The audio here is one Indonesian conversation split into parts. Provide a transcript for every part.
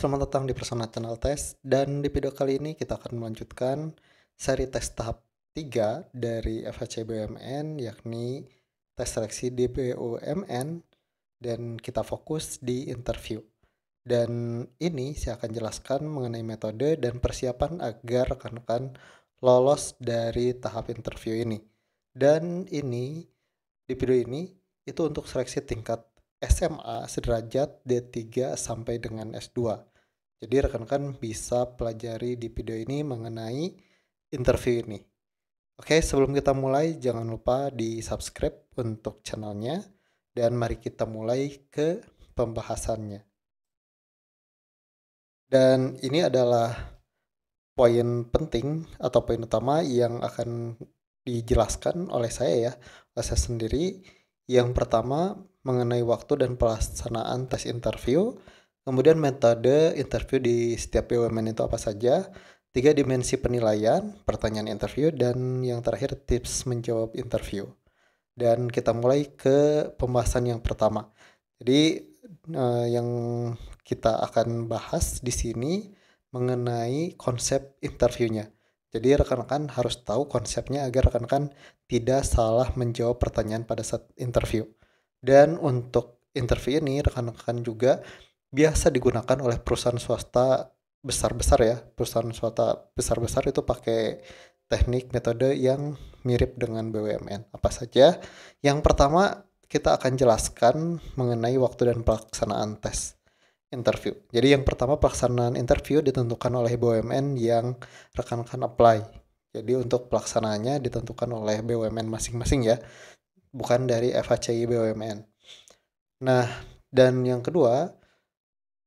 Selamat datang di Persona Channel Test dan di video kali ini kita akan melanjutkan seri tes tahap 3 dari FHC yakni tes seleksi di dan kita fokus di interview. Dan ini saya akan jelaskan mengenai metode dan persiapan agar rekan-rekan lolos dari tahap interview ini. Dan ini di video ini itu untuk seleksi tingkat SMA sederajat D3 sampai dengan S2. Jadi rekan-rekan bisa pelajari di video ini mengenai interview ini. Oke, sebelum kita mulai jangan lupa di subscribe untuk channelnya dan mari kita mulai ke pembahasannya. Dan ini adalah poin penting atau poin utama yang akan dijelaskan oleh saya ya, oleh saya sendiri. Yang pertama mengenai waktu dan pelaksanaan tes interview. Kemudian metode interview di setiap BUMN itu apa saja, tiga dimensi penilaian, pertanyaan interview, dan yang terakhir tips menjawab interview. Dan kita mulai ke pembahasan yang pertama. Jadi eh, yang kita akan bahas di sini mengenai konsep interviewnya. Jadi rekan-rekan harus tahu konsepnya agar rekan-rekan tidak salah menjawab pertanyaan pada saat interview. Dan untuk interview ini rekan-rekan juga biasa digunakan oleh perusahaan swasta besar-besar ya perusahaan swasta besar-besar itu pakai teknik metode yang mirip dengan BUMN apa saja yang pertama kita akan jelaskan mengenai waktu dan pelaksanaan tes interview. Jadi yang pertama pelaksanaan interview ditentukan oleh BUMN yang rekan-rekan apply. Jadi untuk pelaksanaannya ditentukan oleh BUMN masing-masing ya, bukan dari FHCI BUMN. Nah, dan yang kedua,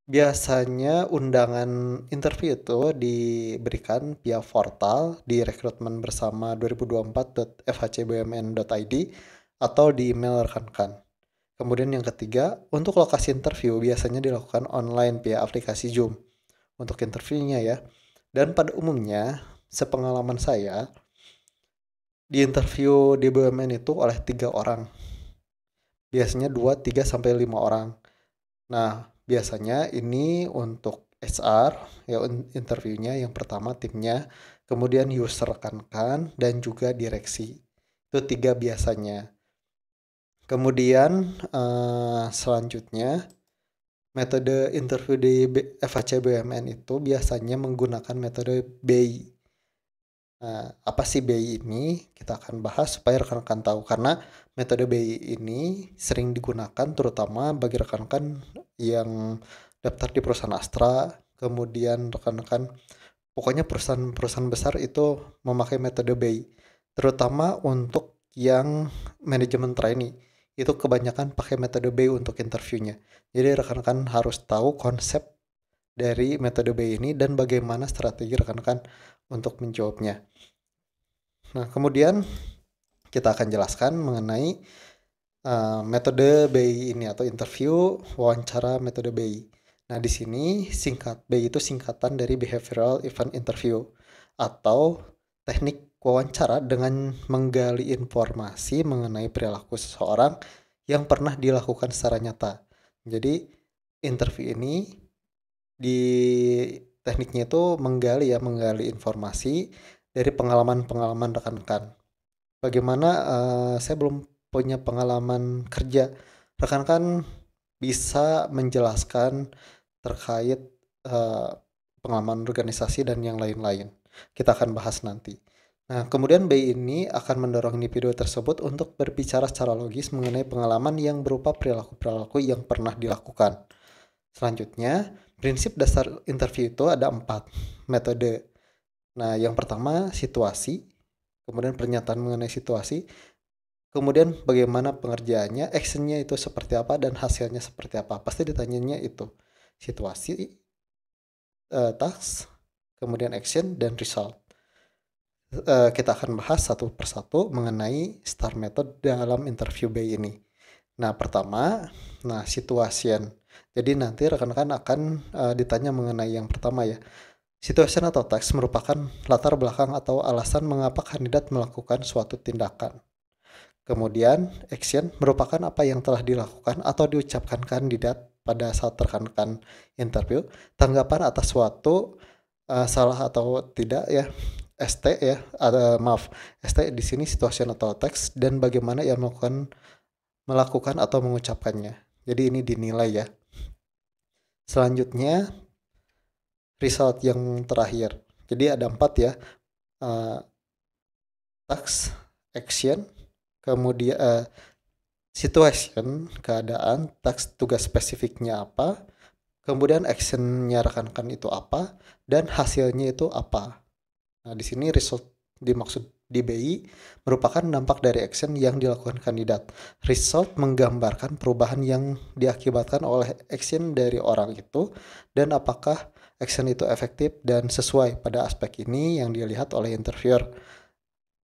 Biasanya undangan interview itu diberikan via portal di rekrutmen bersama 2024.fhcbmn.id atau di email rekan-rekan. Kemudian yang ketiga, untuk lokasi interview biasanya dilakukan online via aplikasi Zoom untuk interviewnya ya. Dan pada umumnya, sepengalaman saya, di interview di BUMN itu oleh tiga orang. Biasanya 2, 3, sampai 5 orang. Nah, Biasanya ini untuk HR ya interviewnya yang pertama timnya, kemudian user rekan-rekan dan juga direksi. Itu tiga biasanya. Kemudian uh, selanjutnya metode interview di FHC BUMN itu biasanya menggunakan metode BI Nah, apa sih BI ini kita akan bahas supaya rekan-rekan tahu karena metode BI ini sering digunakan terutama bagi rekan-rekan yang daftar di perusahaan Astra kemudian rekan-rekan pokoknya perusahaan-perusahaan besar itu memakai metode BI terutama untuk yang manajemen trainee itu kebanyakan pakai metode BI untuk interviewnya jadi rekan-rekan harus tahu konsep dari metode B ini dan bagaimana strategi rekan-rekan untuk menjawabnya. Nah, kemudian kita akan jelaskan mengenai uh, metode BI ini atau interview wawancara metode BI. Nah, di sini singkat BI itu singkatan dari behavioral event interview atau teknik wawancara dengan menggali informasi mengenai perilaku seseorang yang pernah dilakukan secara nyata. Jadi, interview ini di tekniknya itu menggali ya menggali informasi dari pengalaman-pengalaman rekan-rekan. Bagaimana uh, saya belum punya pengalaman kerja rekan-rekan kan bisa menjelaskan terkait uh, pengalaman organisasi dan yang lain-lain. Kita akan bahas nanti. Nah, kemudian B ini akan mendorong individu tersebut untuk berbicara secara logis mengenai pengalaman yang berupa perilaku-perilaku yang pernah dilakukan. Selanjutnya, prinsip dasar interview itu ada empat metode. Nah, yang pertama situasi, kemudian pernyataan mengenai situasi, kemudian bagaimana pengerjaannya, actionnya itu seperti apa dan hasilnya seperti apa. Pasti ditanyanya itu situasi, uh, task, kemudian action dan result. Uh, kita akan bahas satu persatu mengenai STAR method dalam interview bay ini. Nah pertama, nah situasian. Jadi nanti rekan-rekan akan uh, ditanya mengenai yang pertama ya. situasi atau teks merupakan latar belakang atau alasan mengapa kandidat melakukan suatu tindakan. Kemudian, action merupakan apa yang telah dilakukan atau diucapkan kandidat pada saat rekan-rekan interview. Tanggapan atas suatu uh, salah atau tidak ya ST ya, uh, maaf, ST di sini situasi atau teks dan bagaimana ia melakukan melakukan atau mengucapkannya. Jadi ini dinilai ya. Selanjutnya result yang terakhir. Jadi ada empat ya. Uh, eh, tax action, kemudian uh, situation keadaan, tax tugas spesifiknya apa, kemudian actionnya rekan-rekan itu apa, dan hasilnya itu apa. Nah di sini result dimaksud DBI merupakan dampak dari action yang dilakukan kandidat. Result menggambarkan perubahan yang diakibatkan oleh action dari orang itu dan apakah action itu efektif dan sesuai pada aspek ini yang dilihat oleh interviewer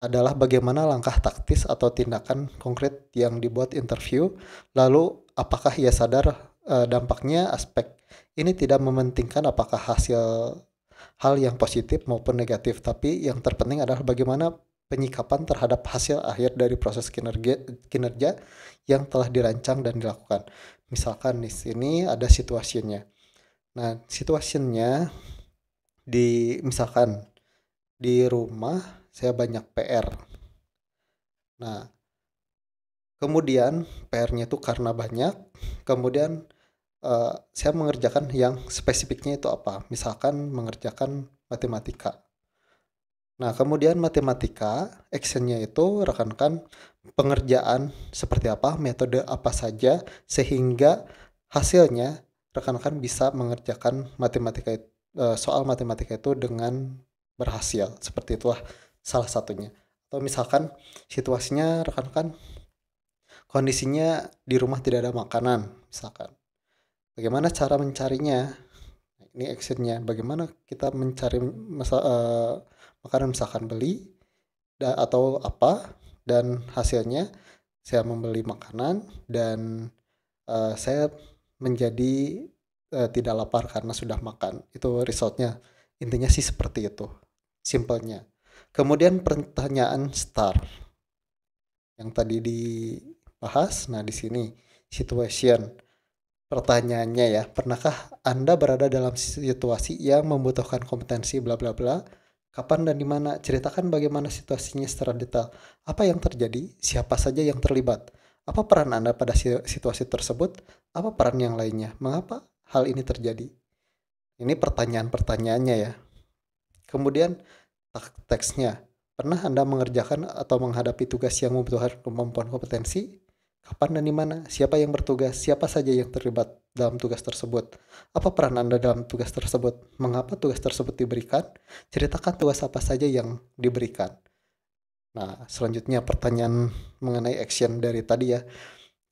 adalah bagaimana langkah taktis atau tindakan konkret yang dibuat interview lalu apakah ia sadar eh, dampaknya aspek ini tidak mementingkan apakah hasil hal yang positif maupun negatif tapi yang terpenting adalah bagaimana penyikapan terhadap hasil akhir dari proses kinerja kinerja yang telah dirancang dan dilakukan misalkan di sini ada situasinya nah situasinya di misalkan di rumah saya banyak PR nah kemudian PR-nya itu karena banyak kemudian Eh, saya mengerjakan yang spesifiknya itu apa misalkan mengerjakan matematika nah kemudian matematika actionnya itu rekankan pengerjaan seperti apa metode apa saja sehingga hasilnya rekan-rekan bisa mengerjakan matematika eh, soal matematika itu dengan berhasil seperti itulah salah satunya atau misalkan situasinya rekan-rekan kondisinya di rumah tidak ada makanan misalkan bagaimana cara mencarinya ini exitnya. bagaimana kita mencari masa, uh, eh, makanan misalkan beli da, atau apa dan hasilnya saya membeli makanan dan uh, saya menjadi uh, tidak lapar karena sudah makan itu resultnya intinya sih seperti itu simpelnya kemudian pertanyaan star yang tadi dibahas nah di sini situation pertanyaannya ya, pernahkah Anda berada dalam situasi yang membutuhkan kompetensi bla bla bla? Kapan dan di mana? Ceritakan bagaimana situasinya secara detail. Apa yang terjadi? Siapa saja yang terlibat? Apa peran Anda pada situasi tersebut? Apa peran yang lainnya? Mengapa hal ini terjadi? Ini pertanyaan-pertanyaannya ya. Kemudian teksnya, pernah Anda mengerjakan atau menghadapi tugas yang membutuhkan kemampuan kompetensi? Kapan dan di mana? Siapa yang bertugas? Siapa saja yang terlibat dalam tugas tersebut? Apa peran Anda dalam tugas tersebut? Mengapa tugas tersebut diberikan? Ceritakan tugas apa saja yang diberikan. Nah, selanjutnya pertanyaan mengenai action dari tadi ya.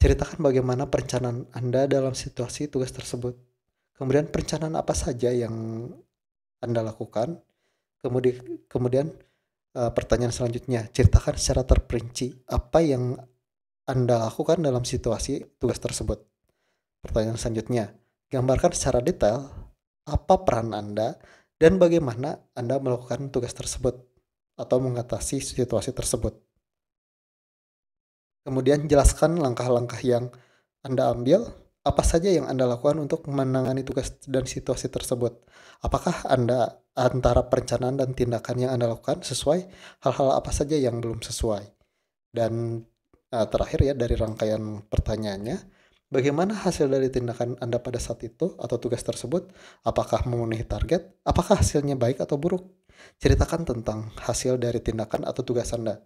Ceritakan bagaimana perencanaan Anda dalam situasi tugas tersebut. Kemudian perencanaan apa saja yang Anda lakukan? Kemudian kemudian eh, pertanyaan selanjutnya, ceritakan secara terperinci apa yang anda lakukan dalam situasi tugas tersebut? Pertanyaan selanjutnya, gambarkan secara detail apa peran Anda dan bagaimana Anda melakukan tugas tersebut atau mengatasi situasi tersebut. Kemudian jelaskan langkah-langkah yang Anda ambil, apa saja yang Anda lakukan untuk menangani tugas dan situasi tersebut. Apakah Anda antara perencanaan dan tindakan yang Anda lakukan sesuai hal-hal apa saja yang belum sesuai. Dan uh, terakhir ya dari rangkaian pertanyaannya bagaimana hasil dari tindakan Anda pada saat itu atau tugas tersebut? Apakah memenuhi target? Apakah hasilnya baik atau buruk? Ceritakan tentang hasil dari tindakan atau tugas Anda.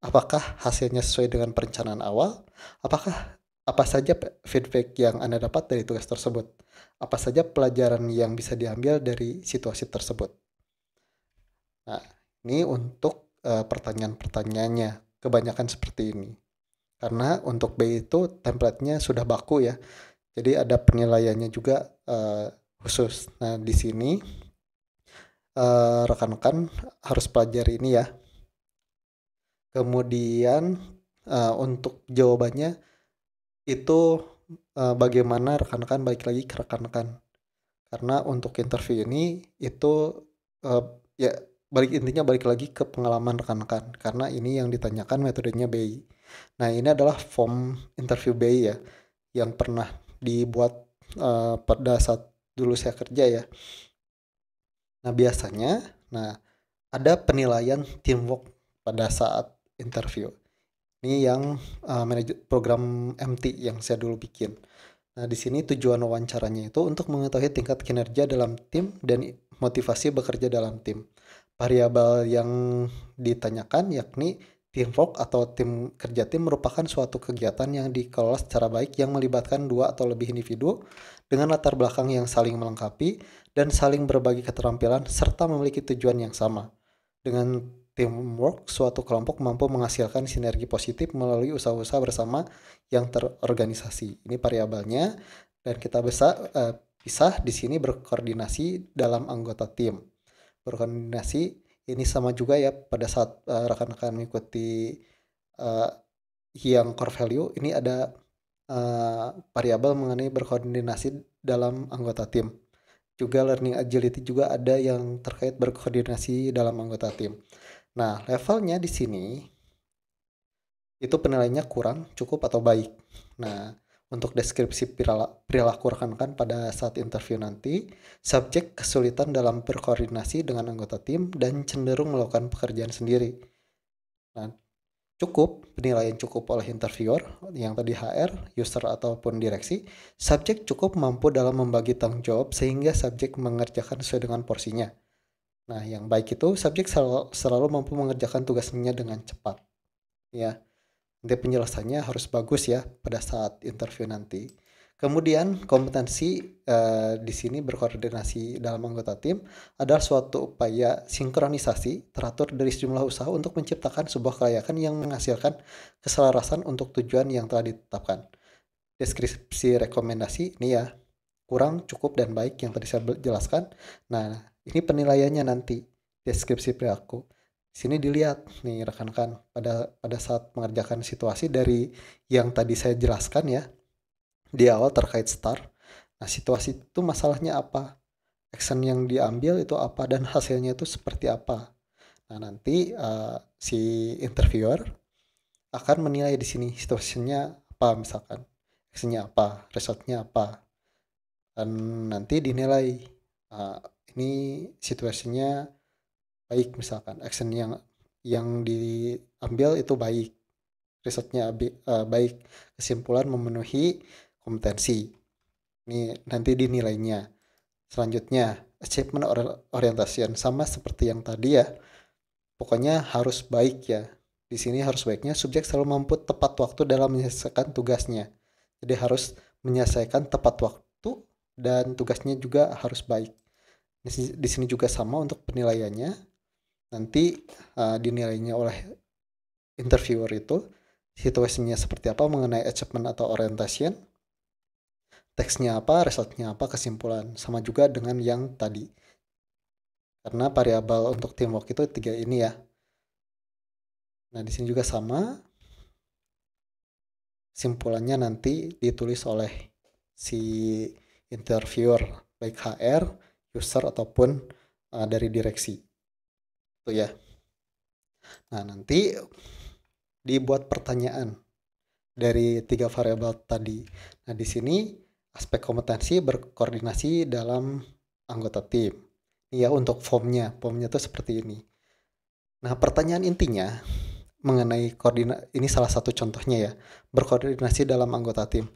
Apakah hasilnya sesuai dengan perencanaan awal? Apakah apa saja feedback yang Anda dapat dari tugas tersebut? Apa saja pelajaran yang bisa diambil dari situasi tersebut? Nah, ini untuk uh, pertanyaan-pertanyaannya. Kebanyakan seperti ini karena untuk B itu templatenya sudah baku ya jadi ada penilaiannya juga uh, khusus nah di sini rekan eh, rekan-rekan harus pelajari ini ya kemudian uh, untuk jawabannya itu uh, bagaimana rekan-rekan balik lagi ke rekan-rekan karena untuk interview ini itu uh, ya balik intinya balik lagi ke pengalaman rekan-rekan karena ini yang ditanyakan metodenya BI. Nah ini adalah form interview BI ya yang pernah dibuat uh, pada saat dulu saya kerja ya. Nah biasanya, nah ada penilaian teamwork pada saat interview. Ini yang uh, eh, manajer program MT yang saya dulu bikin. Nah di sini tujuan wawancaranya itu untuk mengetahui tingkat kinerja dalam tim dan motivasi bekerja dalam tim. Variabel yang ditanyakan yakni Teamwork atau tim kerja tim merupakan suatu kegiatan yang dikelola secara baik yang melibatkan dua atau lebih individu dengan latar belakang yang saling melengkapi dan saling berbagi keterampilan serta memiliki tujuan yang sama. Dengan teamwork, suatu kelompok mampu menghasilkan sinergi positif melalui usaha-usaha bersama yang terorganisasi. Ini variabelnya dan kita bisa uh, pisah di sini berkoordinasi dalam anggota tim. Berkoordinasi ini sama juga ya pada saat uh, rekan-rekan mengikuti uh, eh, yang core value ini ada uh, variabel mengenai berkoordinasi dalam anggota tim. Juga learning agility juga ada yang terkait berkoordinasi dalam anggota tim. Nah, levelnya di sini itu penilainya kurang, cukup atau baik. Nah, untuk deskripsi perilaku rekan-rekan pada saat interview nanti, subjek kesulitan dalam berkoordinasi dengan anggota tim dan cenderung melakukan pekerjaan sendiri. Nah, cukup penilaian cukup oleh interviewer yang tadi HR, user ataupun direksi, subjek cukup mampu dalam membagi tanggung jawab sehingga subjek mengerjakan sesuai dengan porsinya. Nah, yang baik itu subjek selalu, selalu mampu mengerjakan tugasnya dengan cepat. Ya. Nanti penjelasannya harus bagus ya pada saat interview nanti. Kemudian kompetensi eh, di sini berkoordinasi dalam anggota tim adalah suatu upaya sinkronisasi teratur dari sejumlah usaha untuk menciptakan sebuah kelayakan yang menghasilkan keselarasan untuk tujuan yang telah ditetapkan. Deskripsi rekomendasi ini ya kurang, cukup, dan baik yang tadi saya jelaskan. Nah, ini penilaiannya nanti deskripsi perilaku sini dilihat nih rekan-rekan pada pada saat mengerjakan situasi dari yang tadi saya jelaskan ya di awal terkait star nah situasi itu masalahnya apa action yang diambil itu apa dan hasilnya itu seperti apa nah nanti uh, si interviewer akan menilai di sini situasinya apa misalkan actionnya apa resultnya apa dan nanti dinilai uh, ini situasinya baik misalkan action yang yang diambil itu baik risetnya eh, baik kesimpulan memenuhi kompetensi ini nanti dinilainya selanjutnya achievement orientation sama seperti yang tadi ya pokoknya harus baik ya di sini harus baiknya subjek selalu mampu tepat waktu dalam menyelesaikan tugasnya jadi harus menyelesaikan tepat waktu dan tugasnya juga harus baik di sini juga sama untuk penilaiannya nanti uh, dinilainya oleh interviewer itu situasinya seperti apa mengenai achievement atau orientation teksnya apa resultnya apa kesimpulan sama juga dengan yang tadi karena variabel untuk teamwork itu tiga ini ya nah di sini juga sama simpulannya nanti ditulis oleh si interviewer baik HR user ataupun uh, dari direksi tuh ya nah nanti dibuat pertanyaan dari tiga variabel tadi nah di sini aspek kompetensi berkoordinasi dalam anggota tim ya untuk formnya formnya tuh seperti ini nah pertanyaan intinya mengenai koordinasi ini salah satu contohnya ya berkoordinasi dalam anggota tim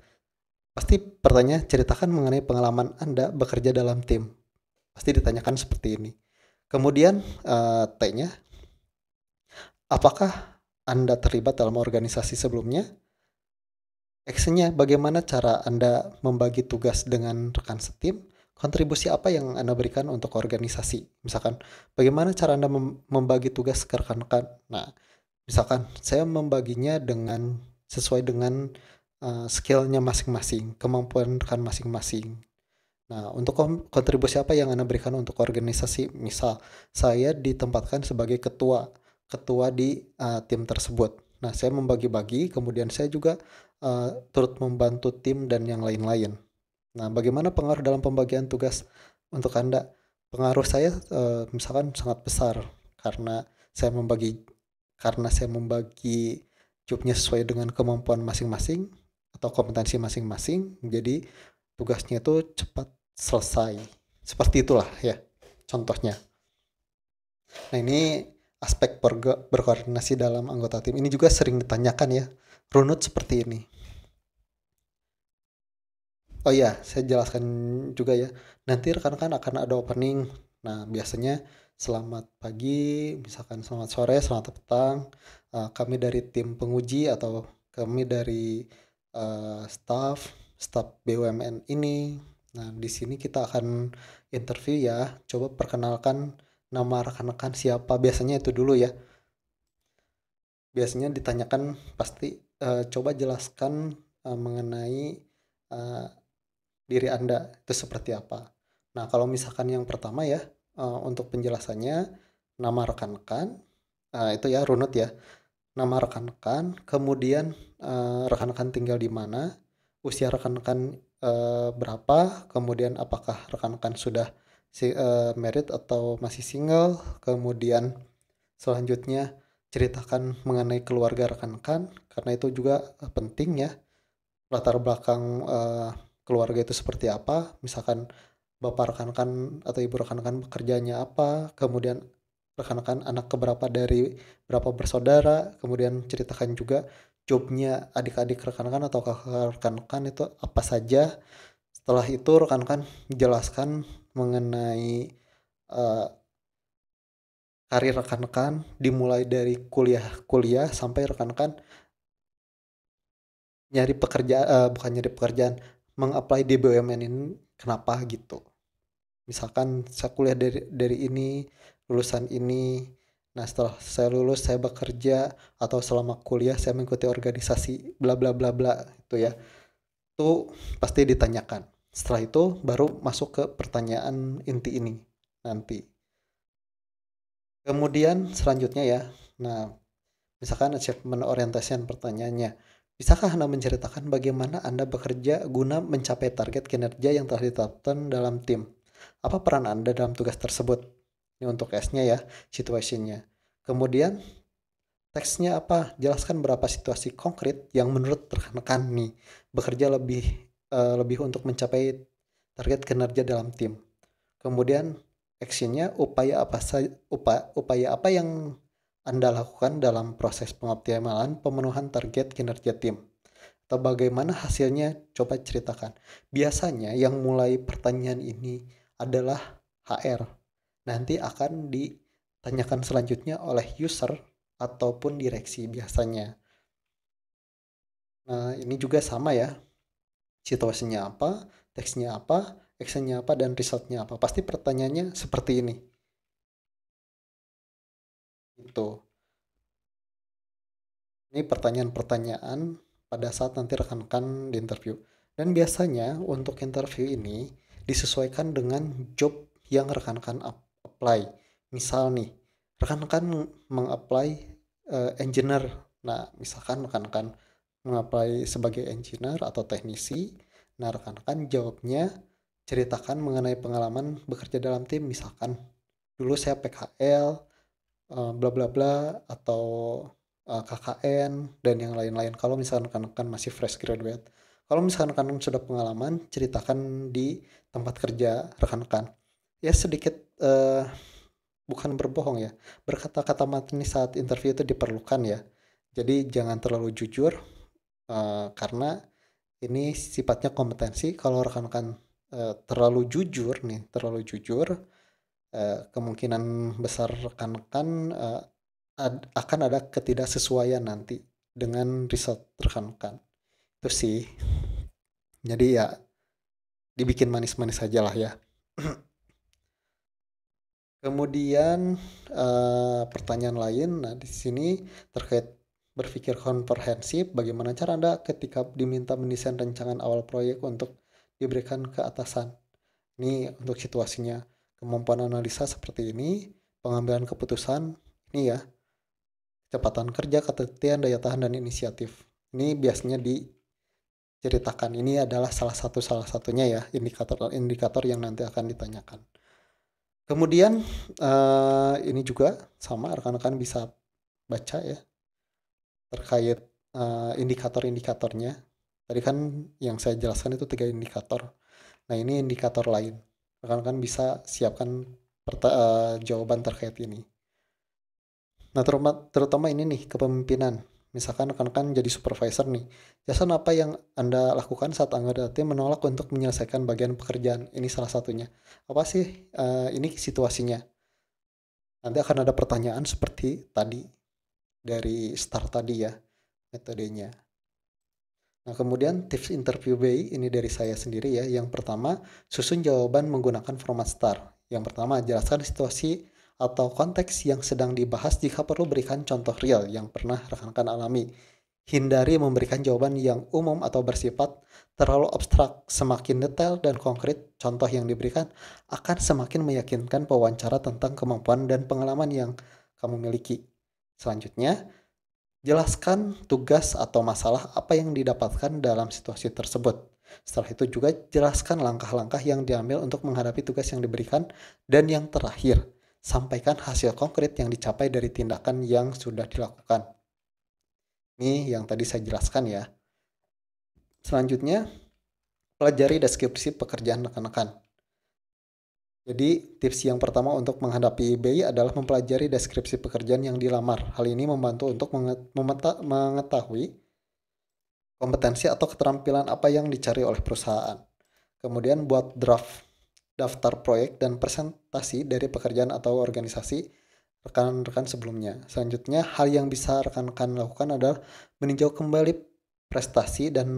pasti pertanyaan ceritakan mengenai pengalaman anda bekerja dalam tim pasti ditanyakan seperti ini Kemudian uh, T-nya, apakah Anda terlibat dalam organisasi sebelumnya? x nya bagaimana cara Anda membagi tugas dengan rekan setim? Kontribusi apa yang Anda berikan untuk organisasi? Misalkan, bagaimana cara Anda mem membagi tugas ke rekan-rekan? Nah, misalkan saya membaginya dengan sesuai dengan uh, skillnya masing-masing, kemampuan rekan masing-masing. Nah, untuk kontribusi apa yang Anda berikan untuk organisasi? Misal, saya ditempatkan sebagai ketua, ketua di uh, tim tersebut. Nah, saya membagi-bagi, kemudian saya juga uh, turut membantu tim dan yang lain-lain. Nah, bagaimana pengaruh dalam pembagian tugas untuk Anda? Pengaruh saya uh, misalkan sangat besar karena saya membagi karena saya membagi jobnya sesuai dengan kemampuan masing-masing atau kompetensi masing-masing. Jadi tugasnya itu cepat selesai seperti itulah ya contohnya nah ini aspek berkoordinasi dalam anggota tim ini juga sering ditanyakan ya runut seperti ini oh iya saya jelaskan juga ya nanti rekan-rekan akan ada opening nah biasanya selamat pagi misalkan selamat sore selamat petang eh, kami dari tim penguji atau kami dari uh, staff staf BUMN ini. Nah, di sini kita akan interview ya. Coba perkenalkan nama rekan-rekan siapa. Biasanya itu dulu ya. Biasanya ditanyakan pasti uh, coba jelaskan uh, mengenai uh, diri Anda itu seperti apa. Nah, kalau misalkan yang pertama ya uh, untuk penjelasannya nama rekan-rekan uh, itu ya runut ya. Nama rekan-rekan, kemudian rekan-rekan uh, tinggal di mana, usia rekan-rekan uh, berapa, kemudian apakah rekan-rekan sudah si, uh, married atau masih single, kemudian selanjutnya ceritakan mengenai keluarga rekan-rekan karena itu juga penting ya latar belakang uh, keluarga itu seperti apa, misalkan bapak rekan-rekan atau ibu rekan-rekan bekerjanya apa, kemudian rekan-rekan anak keberapa dari berapa bersaudara, kemudian ceritakan juga jobnya adik-adik rekan-rekan atau kakak rekan-rekan itu apa saja setelah itu rekan-rekan jelaskan mengenai uh, karir rekan-rekan dimulai dari kuliah-kuliah sampai rekan-rekan nyari pekerjaan uh, eh, bukan nyari pekerjaan mengapply di BUMN ini kenapa gitu misalkan saya kuliah dari dari ini lulusan ini Nah setelah saya lulus saya bekerja atau selama kuliah saya mengikuti organisasi bla bla bla bla itu ya. Itu pasti ditanyakan. Setelah itu baru masuk ke pertanyaan inti ini nanti. Kemudian selanjutnya ya. Nah, misalkan achievement orientation pertanyaannya. Bisakah Anda menceritakan bagaimana Anda bekerja guna mencapai target kinerja yang telah ditetapkan dalam tim? Apa peran Anda dalam tugas tersebut? Ini untuk S-nya ya, situasinya. Kemudian teksnya apa? Jelaskan berapa situasi konkret yang menurut rekan-rekan nih bekerja lebih uh, lebih untuk mencapai target kinerja dalam tim. Kemudian actionnya upaya apa saja upaya, upaya apa yang anda lakukan dalam proses pengoptimalan pemenuhan target kinerja tim? Atau bagaimana hasilnya? Coba ceritakan. Biasanya yang mulai pertanyaan ini adalah HR. Nanti akan di tanyakan selanjutnya oleh user ataupun direksi biasanya. Nah, ini juga sama ya. Situasinya apa, teksnya apa, actionnya apa, dan resultnya apa. Pasti pertanyaannya seperti ini. Itu. Ini pertanyaan-pertanyaan pada saat nanti rekan-rekan di interview. Dan biasanya untuk interview ini disesuaikan dengan job yang rekan-rekan apply misal nih rekan-rekan mengapply uh, engineer nah misalkan rekan-rekan mengapply sebagai engineer atau teknisi nah rekan-rekan jawabnya ceritakan mengenai pengalaman bekerja dalam tim misalkan dulu saya PKL eh, bla bla bla atau eh, KKN dan yang lain-lain kalau misalkan rekan-rekan masih fresh graduate kalau misalkan rekan sudah pengalaman ceritakan di tempat kerja rekan-rekan ya sedikit uh, bukan berbohong ya berkata-kata manis saat interview itu diperlukan ya jadi jangan terlalu jujur uh, karena ini sifatnya kompetensi kalau rekan-rekan uh, terlalu jujur nih terlalu jujur uh, kemungkinan besar rekan-rekan uh, ad akan ada ketidaksesuaian nanti dengan riset rekan-rekan itu sih jadi ya dibikin manis-manis aja lah ya Kemudian uh, pertanyaan lain, nah di sini terkait berpikir komprehensif, bagaimana cara Anda ketika diminta mendesain rancangan awal proyek untuk diberikan ke atasan. Ini untuk situasinya, kemampuan analisa seperti ini, pengambilan keputusan, ini ya, kecepatan kerja, ketertian, daya tahan, dan inisiatif. Ini biasanya diceritakan, ini adalah salah satu-salah satunya ya, indikator-indikator yang nanti akan ditanyakan. Kemudian uh, ini juga sama rekan-rekan bisa baca ya terkait uh, indikator-indikatornya. Tadi kan yang saya jelaskan itu tiga indikator. Nah ini indikator lain. Rekan-rekan bisa siapkan uh, jawaban terkait ini. Nah terutama, terutama ini nih kepemimpinan. Misalkan rekan-rekan jadi supervisor nih, jasa apa yang Anda lakukan saat anggota tim menolak untuk menyelesaikan bagian pekerjaan? Ini salah satunya. Apa sih uh, ini situasinya? Nanti akan ada pertanyaan seperti tadi dari start tadi ya metodenya. Nah, kemudian tips interview BI ini dari saya sendiri ya. Yang pertama, susun jawaban menggunakan format start. Yang pertama, jelaskan situasi atau konteks yang sedang dibahas jika perlu berikan contoh real yang pernah rekan-rekan alami. Hindari memberikan jawaban yang umum atau bersifat terlalu abstrak. Semakin detail dan konkret contoh yang diberikan akan semakin meyakinkan pewawancara tentang kemampuan dan pengalaman yang kamu miliki. Selanjutnya, jelaskan tugas atau masalah apa yang didapatkan dalam situasi tersebut. Setelah itu juga jelaskan langkah-langkah yang diambil untuk menghadapi tugas yang diberikan dan yang terakhir, sampaikan hasil konkret yang dicapai dari tindakan yang sudah dilakukan. Ini yang tadi saya jelaskan ya. Selanjutnya, pelajari deskripsi pekerjaan rekan-rekan. Jadi, tips yang pertama untuk menghadapi BI adalah mempelajari deskripsi pekerjaan yang dilamar. Hal ini membantu untuk mengetahui kompetensi atau keterampilan apa yang dicari oleh perusahaan. Kemudian buat draft daftar proyek dan presentasi dari pekerjaan atau organisasi rekan-rekan sebelumnya. Selanjutnya, hal yang bisa rekan-rekan lakukan adalah meninjau kembali prestasi dan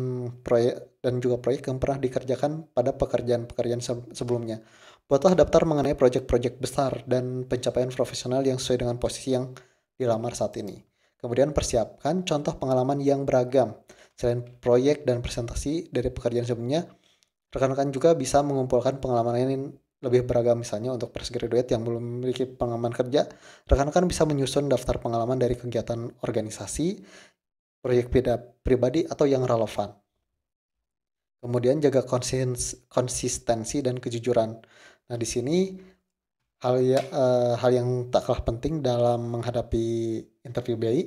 proyek dan juga proyek yang pernah dikerjakan pada pekerjaan-pekerjaan sebelumnya. Buatlah daftar mengenai proyek-proyek besar dan pencapaian profesional yang sesuai dengan posisi yang dilamar saat ini. Kemudian persiapkan contoh pengalaman yang beragam. Selain proyek dan presentasi dari pekerjaan sebelumnya, Rekan-rekan juga bisa mengumpulkan pengalaman lain lebih beragam misalnya untuk fresh graduate yang belum memiliki pengalaman kerja, rekan-rekan bisa menyusun daftar pengalaman dari kegiatan organisasi, proyek beda pribadi, atau yang relevan. Kemudian jaga konsistensi dan kejujuran. Nah di sini hal ya, uh, hal yang tak kalah penting dalam menghadapi interview BI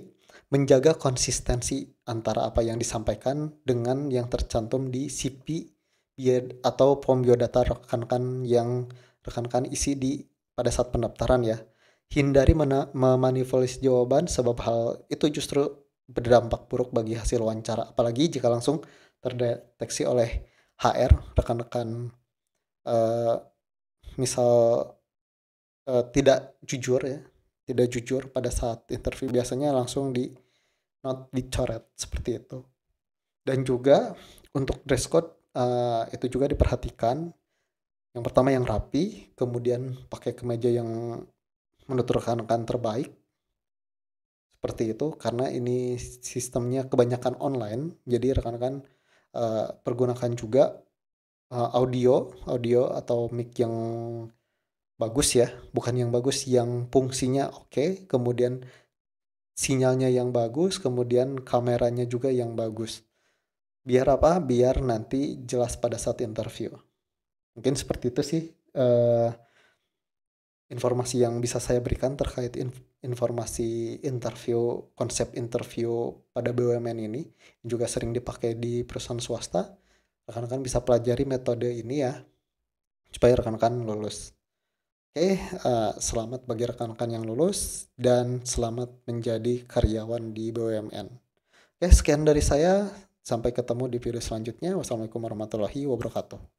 menjaga konsistensi antara apa yang disampaikan dengan yang tercantum di CP bio atau form biodata rekan-rekan yang rekan-rekan isi di pada saat pendaftaran ya. Hindari memanifolis jawaban sebab hal itu justru berdampak buruk bagi hasil wawancara apalagi jika langsung terdeteksi oleh HR rekan-rekan uh, misal uh, tidak jujur ya tidak jujur pada saat interview biasanya langsung di not dicoret seperti itu dan juga untuk dress code Eh, itu juga diperhatikan yang pertama yang rapi kemudian pakai kemeja yang menurut rekan terbaik seperti itu karena ini sistemnya kebanyakan online jadi rekan-rekan uh, pergunakan juga uh, audio audio atau mic yang bagus ya bukan yang bagus yang fungsinya oke okay, kemudian sinyalnya yang bagus kemudian kameranya juga yang bagus biar apa biar nanti jelas pada saat interview mungkin seperti itu sih uh, informasi yang bisa saya berikan terkait inf informasi interview konsep interview pada BUMN ini juga sering dipakai di perusahaan swasta rekan-rekan bisa pelajari metode ini ya supaya rekan-rekan lulus oke okay, uh, eh, selamat bagi rekan-rekan yang lulus dan selamat menjadi karyawan di BUMN oke okay, sekian dari saya Sampai ketemu di video selanjutnya. Wassalamualaikum warahmatullahi wabarakatuh.